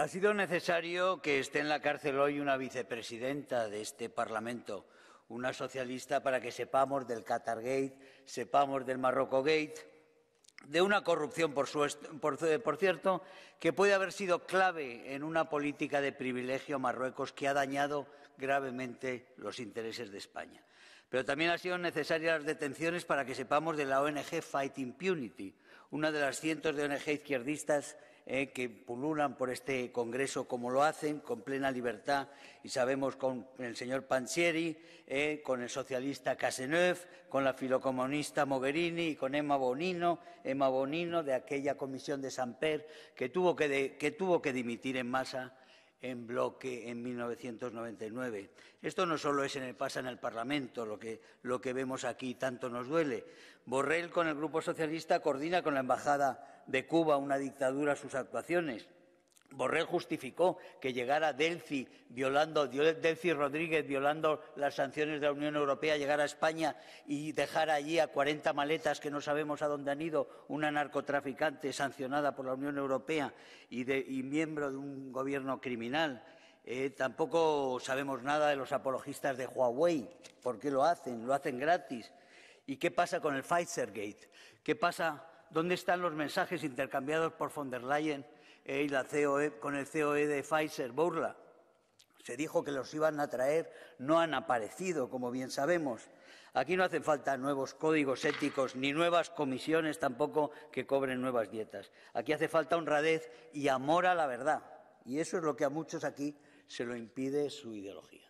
Ha sido necesario que esté en la cárcel hoy una vicepresidenta de este Parlamento, una socialista, para que sepamos del Qatar-Gate, sepamos del Marroco-Gate, de una corrupción, por, por cierto, que puede haber sido clave en una política de privilegio a Marruecos que ha dañado gravemente los intereses de España. Pero también han sido necesarias las detenciones para que sepamos de la ONG Fighting Impunity, una de las cientos de ONG izquierdistas eh, que pululan por este Congreso como lo hacen, con plena libertad, y sabemos con el señor Pansieri, eh, con el socialista Caseneuve, con la filocomunista Mogherini y con Emma Bonino, Emma Bonino de aquella comisión de san que que, tuvo que dimitir en masa en bloque en 1999. Esto no solo es en el, pasa en el Parlamento, lo que, lo que vemos aquí tanto nos duele. Borrell con el Grupo Socialista coordina con la Embajada de Cuba, una dictadura, sus actuaciones. Borrell justificó que llegara Delci violando, Rodríguez violando las sanciones de la Unión Europea, llegara a España y dejara allí a 40 maletas que no sabemos a dónde han ido, una narcotraficante sancionada por la Unión Europea y, miembro de un gobierno criminal. Eh, tampoco sabemos nada de los apologistas de Huawei, por qué lo hacen, lo hacen gratis. ¿Y qué pasa con el Pfizer-Gate? ¿Qué pasa? ¿Dónde están los mensajes intercambiados por von der Leyen e, con el COE de Pfizer, Burla. Se dijo que los iban a traer, no han aparecido, como bien sabemos. Aquí no hacen falta nuevos códigos éticos ni nuevas comisiones tampoco que cobren nuevas dietas. Aquí hace falta honradez y amor a la verdad. Y eso es lo que a muchos aquí se lo impide su ideología.